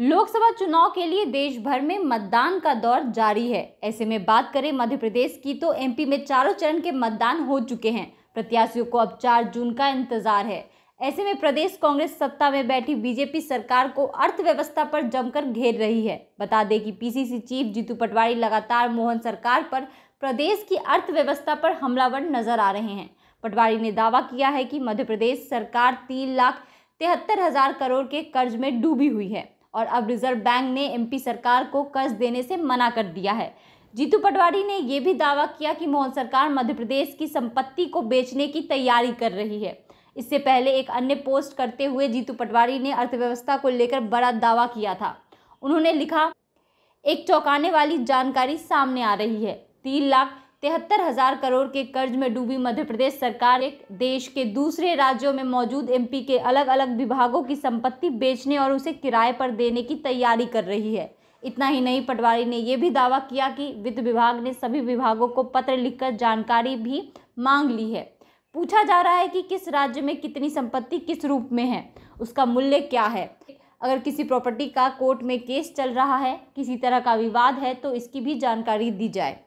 लोकसभा चुनाव के लिए देश भर में मतदान का दौर जारी है ऐसे में बात करें मध्य प्रदेश की तो एमपी में चारों चरण के मतदान हो चुके हैं प्रत्याशियों को अब चार जून का इंतजार है ऐसे में प्रदेश कांग्रेस सत्ता में बैठी बीजेपी सरकार को अर्थव्यवस्था पर जमकर घेर रही है बता दें कि पीसीसी चीफ जीतू पटवारी लगातार मोहन सरकार पर प्रदेश की अर्थव्यवस्था पर हमलावर नजर आ रहे हैं पटवारी ने दावा किया है कि मध्य प्रदेश सरकार तीन लाख तिहत्तर हजार करोड़ के कर्ज में डूबी हुई है और अब रिजर्व बैंक ने एमपी सरकार को कर्ज देने से मना कर दिया है जीतू पटवारी ने यह भी दावा किया कि मोहन सरकार मध्य प्रदेश की संपत्ति को बेचने की तैयारी कर रही है इससे पहले एक अन्य पोस्ट करते हुए जीतू पटवारी ने अर्थव्यवस्था को लेकर बड़ा दावा किया था उन्होंने लिखा एक चौंकाने वाली जानकारी सामने आ रही है तीन लाख तिहत्तर हजार करोड़ के कर्ज में डूबी मध्य प्रदेश सरकार एक देश के दूसरे राज्यों में मौजूद एमपी के अलग अलग विभागों की संपत्ति बेचने और उसे किराए पर देने की तैयारी कर रही है इतना ही नहीं पटवारी ने यह भी दावा किया कि वित्त विभाग ने सभी विभागों को पत्र लिखकर जानकारी भी मांग ली है पूछा जा रहा है कि किस राज्य में कितनी संपत्ति किस रूप में है उसका मूल्य क्या है अगर किसी प्रॉपर्टी का कोर्ट में केस चल रहा है किसी तरह का विवाद है तो इसकी भी जानकारी दी जाए